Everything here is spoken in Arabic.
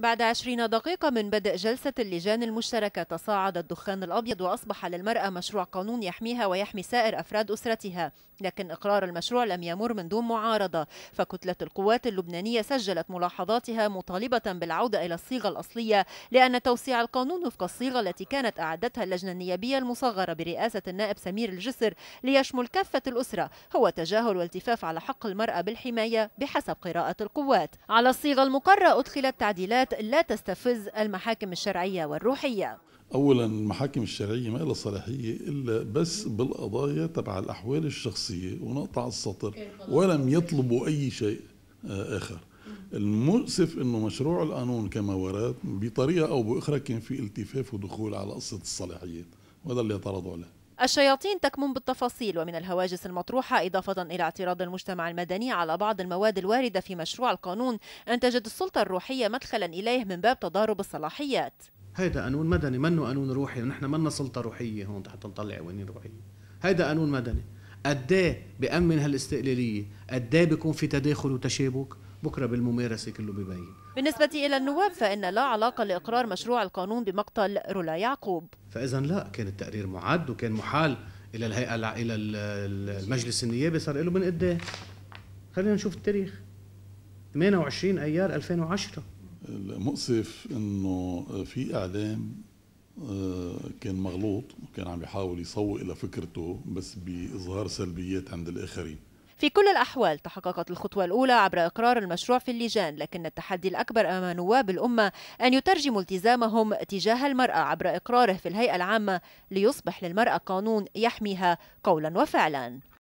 بعد عشرين دقيقة من بدء جلسة اللجان المشتركة تصاعد الدخان الأبيض وأصبح للمرأة مشروع قانون يحميها ويحمي سائر أفراد أسرتها لكن إقرار المشروع لم يمر من دون معارضة فكتلة القوات اللبنانية سجلت ملاحظاتها مطالبة بالعودة إلى الصيغة الأصلية لأن توسيع القانون وفق الصيغة التي كانت أعدتها اللجنة النيابية المصغرة برئاسة النائب سمير الجسر ليشمل كافة الأسرة هو تجاهل والتفاف على حق المرأة بالحماية بحسب قراءة القوات على الصيغة المقرة أدخلت تعديلات لا تستفز المحاكم الشرعية والروحية اولا المحاكم الشرعيه ما لها صلاحيه الا بس بالقضايا تبع الاحوال الشخصيه ونقطع السطر إيه، ولم يطلبوا اي شيء آه، اخر المؤسف انه مشروع القانون كما ورد بطريقه او باخرى كان في التفاف ودخول على قصه الصلاحيات وهذا اللي اعترضوا عليه الشياطين تكمن بالتفاصيل ومن الهواجس المطروحة إضافة إلى اعتراض المجتمع المدني على بعض المواد الواردة في مشروع القانون أن تجد السلطة الروحية مدخلا إليه من باب تضارب الصلاحيات هيدا قانون مدني منه قانون روحي نحن منا سلطة روحية هون تحت نطلع قوانين روحية هيدا قانون مدني قد بأمن هالاستقلالية قد بيكون في تداخل وتشابك بكره بالممارسه كله ببين بالنسبه الى النواب فان لا علاقه لاقرار مشروع القانون بمقتل رولا يعقوب فاذا لا كان التقرير معد وكان محال الى الهيئه الى المجلس النيابي صار له من قد خلينا نشوف التاريخ 28 ايار 2010 المؤسف انه في اعلام آه، كان مغلوط وكان عم يحاول يسوق الى فكرته بس باظهار سلبيات عند الاخرين في كل الأحوال تحققت الخطوة الأولى عبر إقرار المشروع في اللجان لكن التحدي الأكبر أمام نواب الأمة أن يترجموا التزامهم تجاه المرأة عبر إقراره في الهيئة العامة ليصبح للمرأة قانون يحميها قولا وفعلا